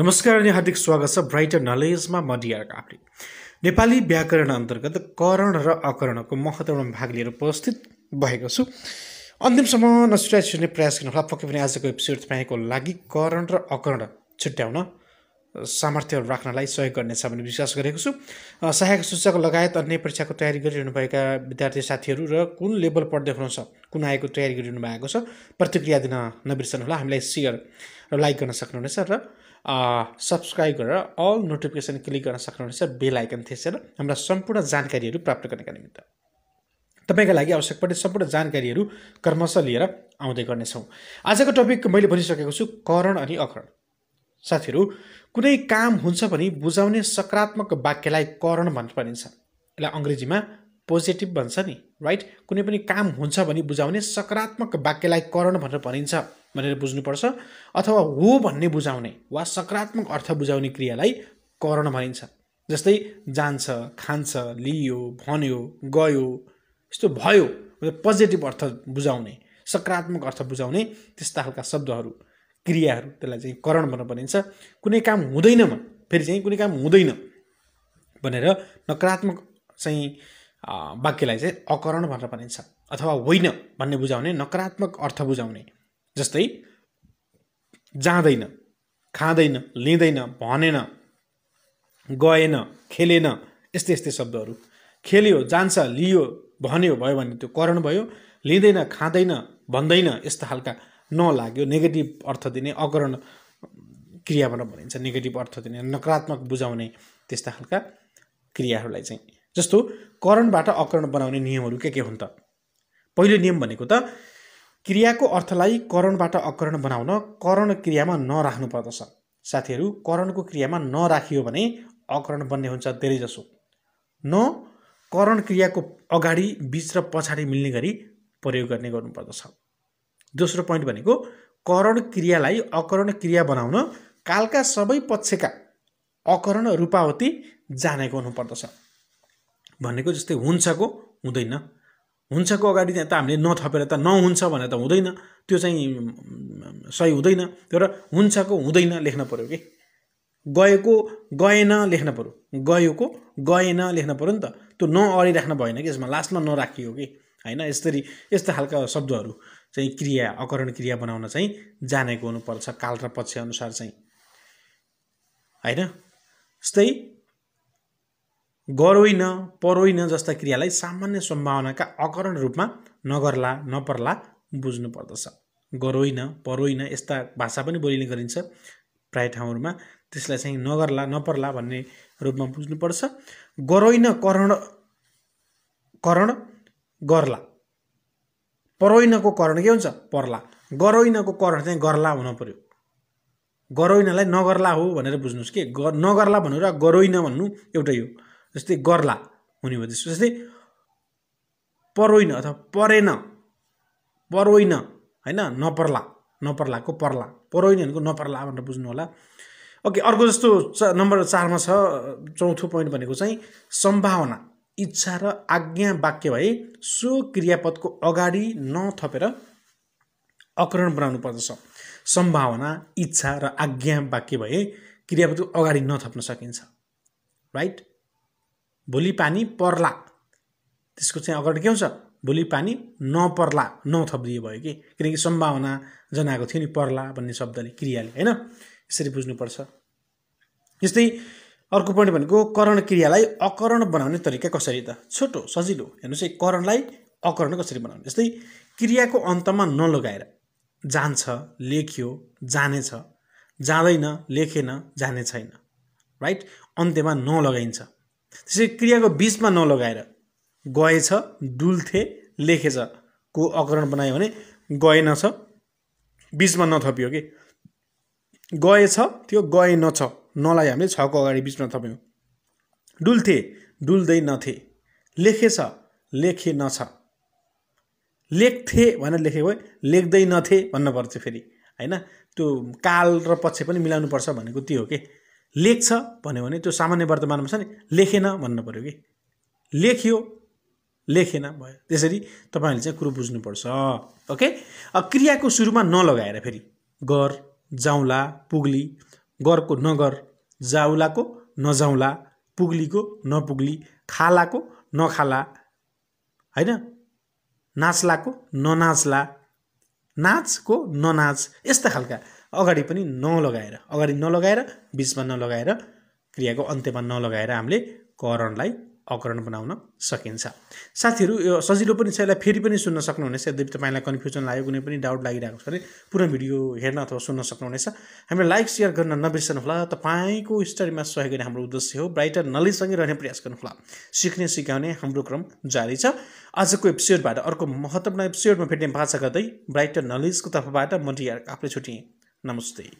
नमस्कार अनि हार्दिक स्वागत छ ब्राइटर नलेजमा म डिआर काफ्ले नेपाली व्याकरण अन्तर्गत करण र अकरणको महत्त्वपूर्ण भाग लिएर उपस्थित भएको छु अन्तिमसम्म छुट्ने प्रयास गर्नु होला पक्कै पनि आजको एपिसोड तपाईँको लागि करण र अकरण छुट्याउन सामर्थ्य राख्नलाई सहयोग गर्नेछ भन्ने विश्वास गरेको छु सहायक सूचक लगायत अन्य परीक्षाको तयारी गरिरहनु भएका विद्यार्थी साथीहरू र कुन लेभल पढ्दै हुनुहुन्छ कुन आएको तयारी गरिरहनु भएको छ प्रतिक्रिया दिन नबिर्सनु होला हामीलाई सेयर र लाइक गर्न सक्नुहुनेछ र सब्सक्राइब गरेर अल नोटिफिकेसन क्लिक गर्न सक्नुहुनेछ बेल आइकन थिचेर हाम्रा सम्पूर्ण जानकारीहरू प्राप्त गर्नका निमित्त तपाईँका लागि आवश्यक पर्ने सम्पूर्ण जानकारीहरू कर्मश लिएर आउँदै गर्नेछौँ आजको टपिक मैले भनिसकेको छु करण अनि अकरण साथीहरू कुनै काम हुन्छ भने बुझाउने सकारात्मक वाक्यलाई करण भन्नु भनिन्छ यसलाई अङ्ग्रेजीमा पोजिटिभ भन्छ नि राइट कुनै पनि काम हुन्छ भनी बुझाउने सकारात्मक वाक्यलाई करण भनेर भनिन्छ भनेर बुझ्नुपर्छ अथवा हो भन्ने बुझाउने वा सकारात्मक अर्थ बुझाउने क्रियालाई करण भनिन्छ जस्तै जान्छ खान्छ लियो भन्यो गयो यस्तो भयो पोजिटिभ अर्थ बुझाउने सकारात्मक अर्थ बुझाउने त्यस्ता खालका शब्दहरू क्रियाहरू त्यसलाई चाहिँ करण भनेर भनिन्छ कुनै काम हुँदैनमा फेरि चाहिँ कुनै काम हुँदैन भनेर नकारात्मक चाहिँ वाक्यलाई चाहिँ अकरण भनेर भनिन्छ अथवा होइन भन्ने बुझाउने नकारात्मक अर्थ बुझाउने जस्तै जाँदैन खाँदैन लिँदैन भनेन गएन खेलेन यस्तै यस्तै शब्दहरू खेल्यो जान्छ लियो भन्यो भयो भने त्यो करण भयो लिँदैन खाँदैन भन्दैन यस्तो खालका नलाग्यो नेगेटिभ अर्थ दिने अकरण क्रिया भनेर भनिन्छ नेगेटिभ अर्थ दिने नकारात्मक बुझाउने त्यस्ता खालका क्रियाहरूलाई चाहिँ जस्तो करणबाट अकरण बनाउने नियमहरू के के हुन् त पहिलो नियम भनेको त क्रियाको अर्थलाई करणबाट अकरण बनाउन करण क्रियामा नराख्नु पर्दछ साथीहरू करणको क्रियामा नराखियो भने अकरण बन्ने हुन्छ धेरैजसो न करण क्रियाको अगाडि बिच र पछाडि मिल्ने गरी प्रयोग गर्ने गर्नुपर्दछ दोस्रो पोइन्ट भनेको करण क्रियालाई अकरण क्रिया बनाउन कालका सबै पक्षका अकरण रूपावती जानेको हुनुपर्दछ भनेको जस्तै हुन्छको हुँदैन हुन्छको अगाडि त हामीले नथपेर त नहुन्छ भनेर त हुँदैन त्यो चाहिँ सही हुँदैन तर हुन्छको हुँदैन लेख्न पऱ्यो कि गएको गएन लेख्न पऱ्यो गएको गएन लेख्न पऱ्यो नि त त्यो नअडिराख्नु भएन कि यसमा लास्टमा नराखियो कि होइन यसरी यस्तो खालका शब्दहरू चाहिँ क्रिया अकरण क्रिया बनाउन चाहिँ जानेको हुनुपर्छ काल र पक्ष अनुसार चाहिँ होइन जस्तै गरोइन परोइन जस्ता क्रियालाई सामान्य सम्भावनाका अकरण रूपमा नगर्ला नपर्ला बुझ्नु पर्दछ गरोइन परोइन यस्ता भाषा पनि बोलिने गरिन्छ प्राय ठाउँहरूमा त्यसलाई चाहिँ नगर्ला नपर्ला भन्ने रूपमा बुझ्नुपर्छ गरोइन करण करण गर्ला परोइनको करण के हुन्छ पर्ला गरोइनको करण चाहिँ गर्ला हुन पऱ्यो गरोइनलाई नगर्ला हो भनेर बुझ्नुहोस् के नगर्ला भन्नु र गरोइन भन्नु एउटै हो जस्तै गर्ला हुने भयो जस्तै परोइन अथवा परेन परोइन होइन नपर्ला नपर्लाको पर्ला परोइन भनेको नपर्ला भनेर बुझ्नु होला ओके अर्को जस्तो च नम्बर चारमा छ चौथो पोइन्ट भनेको चाहिँ सम्भावना इच्छा र आज्ञा वाक्य भए सो क्रियापदको अगाडि नथपेर अकरण बनाउनु पर्दछ सम्भावना इच्छा र आज्ञा वाक्य भए क्रियापदको अगाडि नथप्न सकिन्छ राइट भोलि पानी पर्ला त्यसको चाहिँ अगाडि के हुन्छ भोलि पानी नपर्ला नौ भयो कि किनकि सम्भावना जनाएको थियो नि पर्ला भन्ने शब्दले क्रियाले होइन यसरी बुझ्नुपर्छ यस्तै अर्को पोइन्ट भनेको करण क्रियालाई अकरण बनाउने तरिका कसरी त छोटो सजिलो हेर्नुहोस् है करणलाई अकरण कसरी बनाउने जस्तै क्रियाको अन्तमा नलगाएर जान्छ लेख्यो जानेछ जाँदैन लेखेन जाने छैन राइट अन्त्यमा नलगाइन्छ त्यसै क्रियाको बिचमा नलगाएर गएछ डुल्थे लेखेछ को अकरण बनायो भने गएन छ बिचमा नथपियो कि गएछ त्यो गए नछ नलाई हामीले छको अगाडि बिचमा थप्यौँ डुल्थे डुल्दै नथे लेखेछ लेखे नछ लेख्थे भनेर लेखेको लेख्दै नथे भन्नुपर्थ्यो फेरि होइन त्यो काल र पक्ष पनि मिलाउनुपर्छ भनेको त्यो हो कि लेख्छ भन्यो भने त्यो सामान्य वर्तमानमा छ नि लेखेन भन्नु पऱ्यो कि लेख्यो लेखेन भयो त्यसरी तपाईँहरूले चाहिँ कुरो बुझ्नुपर्छ ओके क्रियाको सुरुमा नलगाएर फेरि गर जाउँला पुग्ली गरको नगर जाउलाको नजाउला पुग्लीको नपुग्ली खालाको नखाला होइन नाच्लाको ननाच्ला नाचको ननाच यस्ता खालका अगाडि पनि नलगाएर अगाडि नलगाएर बिचमा नलगाएर क्रियाको अन्त्यमा नलगाएर हामीले करणलाई अवकरण बनाउन सकिन्छ साथीहरू यो सजिलो पनि छ यसलाई फेरि पनि सुन्न सक्नुहुनेछ यद्यपि तपाईँलाई कन्फ्युजन लाग्यो कुनै पनि डाउट लागिरहेको छ भने पुनः भिडियो हेर्न अथवा सुन्न सक्नुहुनेछ हामीलाई लाइक सेयर गर्न होला तपाईँको स्टडीमा सहयोग गर्ने हाम्रो उद्देश्य हो ब्राइटर नलेजसँगै रहने प्रयास गर्नुहोला सिक्ने सिकाउने हाम्रो क्रम जारी छ आजको एपिसोडबाट अर्को महत्त्वपूर्ण एपिसोडमा भेट्ने बाचा गर्दै ब्राइटर नलेजको तर्फबाट म डिआर आफ्नै छुटेँ नमस्ते